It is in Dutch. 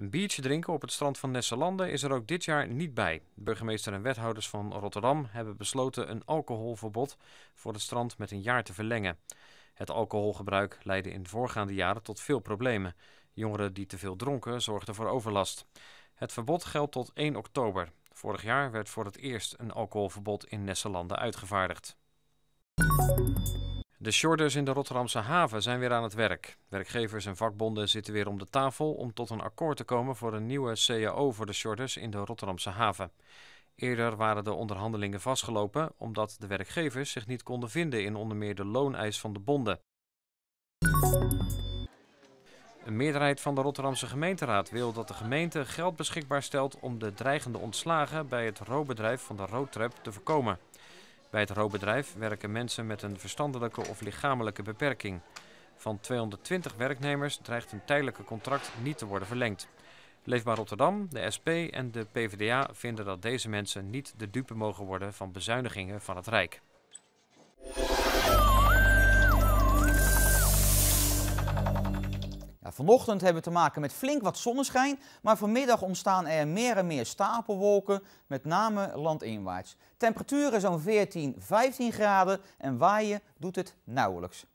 Een biertje drinken op het strand van Nesselanden is er ook dit jaar niet bij. burgemeester en wethouders van Rotterdam hebben besloten een alcoholverbod voor het strand met een jaar te verlengen. Het alcoholgebruik leidde in de voorgaande jaren tot veel problemen. Jongeren die te veel dronken zorgden voor overlast. Het verbod geldt tot 1 oktober. Vorig jaar werd voor het eerst een alcoholverbod in Nesselanden uitgevaardigd. De shorters in de Rotterdamse haven zijn weer aan het werk. Werkgevers en vakbonden zitten weer om de tafel om tot een akkoord te komen voor een nieuwe CAO voor de shorters in de Rotterdamse haven. Eerder waren de onderhandelingen vastgelopen omdat de werkgevers zich niet konden vinden in onder meer de looneis van de bonden. Een meerderheid van de Rotterdamse gemeenteraad wil dat de gemeente geld beschikbaar stelt om de dreigende ontslagen bij het roodbedrijf van de Roadtrap te voorkomen. Bij het rouwbedrijf werken mensen met een verstandelijke of lichamelijke beperking. Van 220 werknemers dreigt een tijdelijke contract niet te worden verlengd. Leefbaar Rotterdam, de SP en de PvdA vinden dat deze mensen niet de dupe mogen worden van bezuinigingen van het Rijk. Nou, vanochtend hebben we te maken met flink wat zonneschijn, maar vanmiddag ontstaan er meer en meer stapelwolken, met name landinwaarts. Temperaturen zo'n 14, 15 graden en waaien doet het nauwelijks.